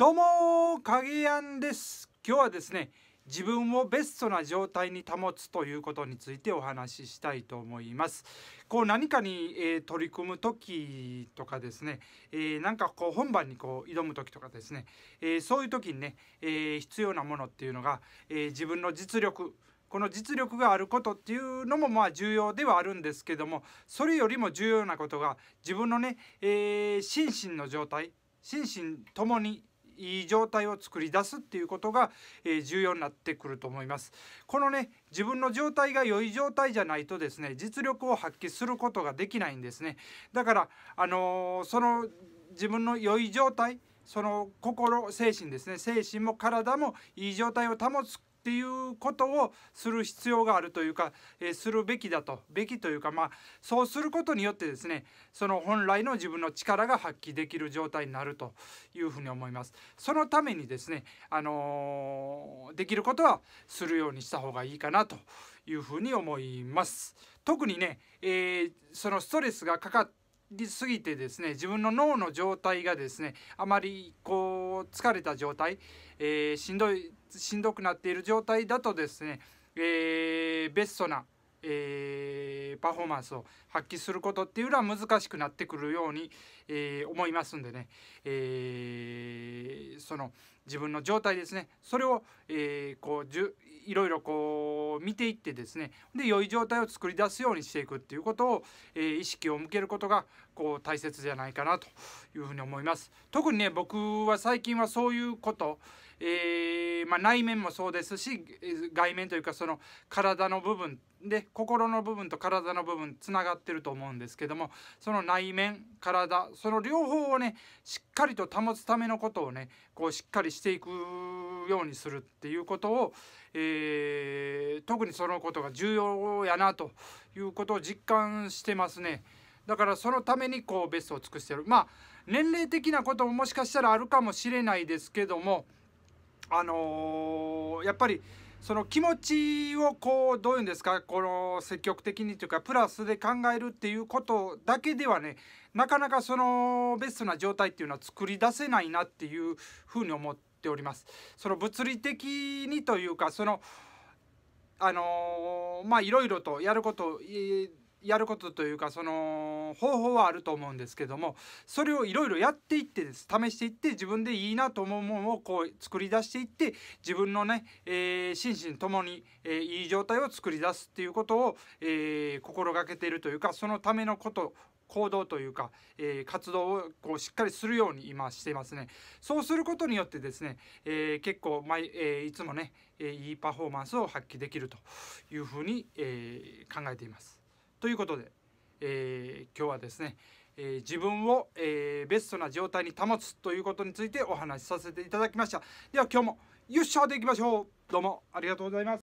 どうも影やんです今日はですね自分をベストな状態に保つということについてお話ししたいと思います。こう何かに、えー、取り組む時とかですね、えー、なんかこう本番にこう挑む時とかですね、えー、そういう時にね、え必要なものっていうのが、え自分の実力この実力があることっていうのもまあ重要ではあるんですけどもそれよりも重要なことが自分のね、え心身の状態心身ともにいい状態を作り出すっていうことが、え重要になってくると思います。このね自分の状態が良い状態じゃないとですね実力を発揮することができないんですね。だからあのー、その自分の良い状態その心精神ですね精神も体もいい状態を保つっていうことをする必要があるというか、えするべきだとべきというかまあそうすることによってですねその本来の自分の力が発揮できる状態になるというふうに思います。そのためにですね、あのー、できることはするようにした方がいいかなというふうに思います。特にね、えー、そのストレスがかかりすぎてですね自分の脳の状態がですねあまりこう疲れた状態、えー、しんどいしんどくなっている状態だとですね、えー、ベストな、えー、パフォーマンスを発揮することっていうのは難しくなってくるように、え思いますんでね、えその自分の状態ですねそれを、えこうじゅいろいろこうこ見ていってですねで良い状態を作り出すようにしていくっていうことを、えー、意識を向けることがこう大切じゃないかなというふうに思います。特にね僕は最近はそういうこと、えー、まあ、内面もそうですし外面というかその体の部分で心の部分と体の部分つながってると思うんですけどもその内面体その両方をねしっかりと保つためのことをねこうしっかりしていくようにするっていうことを、えー特にそのことが重要やなということを実感してますね。だからそのためにこうベストを尽くしてる。まあ年齢的なことももしかしたらあるかもしれないですけども、あのー、やっぱりその気持ちをこうどういうんですかこの積極的にというかプラスで考えるっていうことだけではねなかなかそのベストな状態っていうのは作り出せないなっていうふうに思っております。その物理的にというかそのあのー、まあいろいろとやることやることというかその方法はあると思うんですけどもそれをいろいろやっていってです試していって自分でいいなと思うものをこう作り出していって自分のね、えー、心身ともに、えー、いい状態を作り出すっていうことを、えー、心がけているというかそのためのこと行動というか、えー、活動をこうしっかりするように今していますね。そうすることによってですね、えー、結構毎、えー、いつもね、えいいパフォーマンスを発揮できるというふうに、え考えています。ということで、えー、今日はですね、えー、自分を、えー、ベストな状態に保つということについてお話しさせていただきましたでは今日も優勝でいきましょうどうもありがとうございます